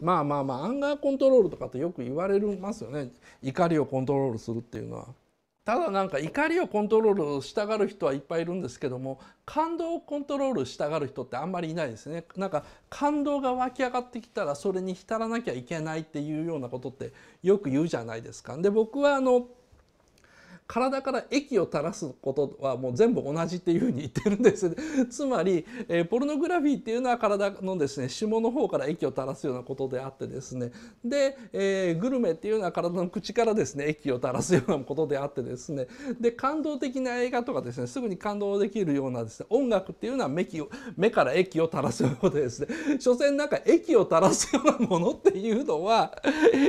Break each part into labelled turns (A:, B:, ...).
A: まあまあまあアンガーコントロールとかってよく言われますよね怒りをコントロールするっていうのは。ただなんか怒りをコントロールしたがる人はいっぱいいるんですけども感動をコントロールしたがる人ってあんまりいないですねなんか感動が湧き上がってきたらそれに浸らなきゃいけないっていうようなことってよく言うじゃないですか。で僕はあの体から液を垂らすことはもう全部同じっていうふうに言ってるんです、つまり、えー、ポルノグラフィーっていうのは体のですね下の方から液を垂らすようなことであってですねで、えー、グルメっていうのは体の口からですね液を垂らすようなことであってですねで感動的な映画とかですねすぐに感動できるようなですね音楽っていうのは目を目から液を垂らすようなことですね 所詮なんか液を垂らすようなものっていうのは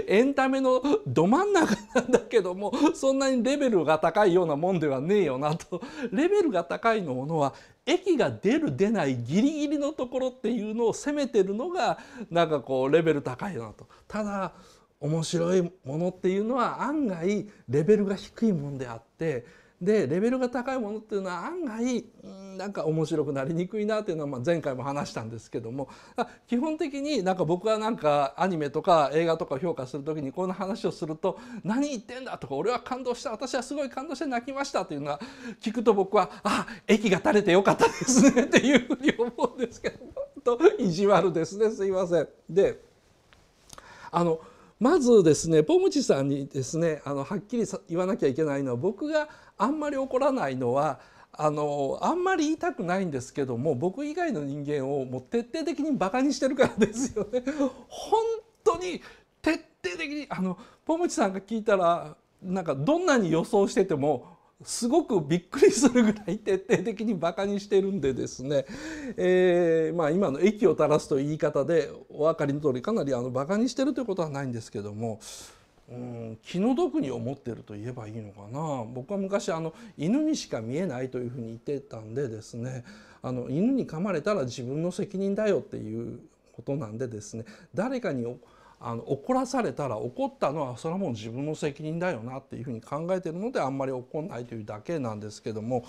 A: エンタメのど真ん中なんだけどもそんなにレベルが高いようなもんではねえよなと レベルが高いのものは液が出る出ないギリギリのところっていうのを攻めてるのがなんかこうレベル高いなと。ただ面白いものっていうのは案外レベルが低いもんであってでレベルが高いものっていうのは案外うなんか面白くなりにくいなというのはまあ前回も話したんですけども基本的になんか僕はなんかアニメとか映画とか評価する時にこんな話をすると「何言ってんだ」とか「俺は感動した私はすごい感動して泣きました」というのは聞くと僕は「あ駅が垂れてよかったですね」っていうふうに思うんですけどと意地悪ですねすいません。であのまずですねポムチさんにですねあのはっきり言わなきゃいけないのは僕があんまり怒らないのはあのあんまり言いたくないんですけども僕以外の人間をもう徹底的にバカにしてるからですよね。本当に徹底的にあのポムチさんが聞いたらなんかどんなに予想しててもすごくびっくりするぐらい 徹底的にバカにしてるんでですね、えーまあ、今の「駅を垂らす」という言い方でお分かりの通りかなりあのバカにしてるということはないんですけどもうん気の毒に思ってると言えばいいのかな僕は昔あの犬にしか見えないというふうに言ってたんでですねあの犬に噛まれたら自分の責任だよっていうことなんでですね誰かにあの怒らされたら怒ったのはそれはもう自分の責任だよなっていうふうに考えてるのであんまり怒んないというだけなんですけども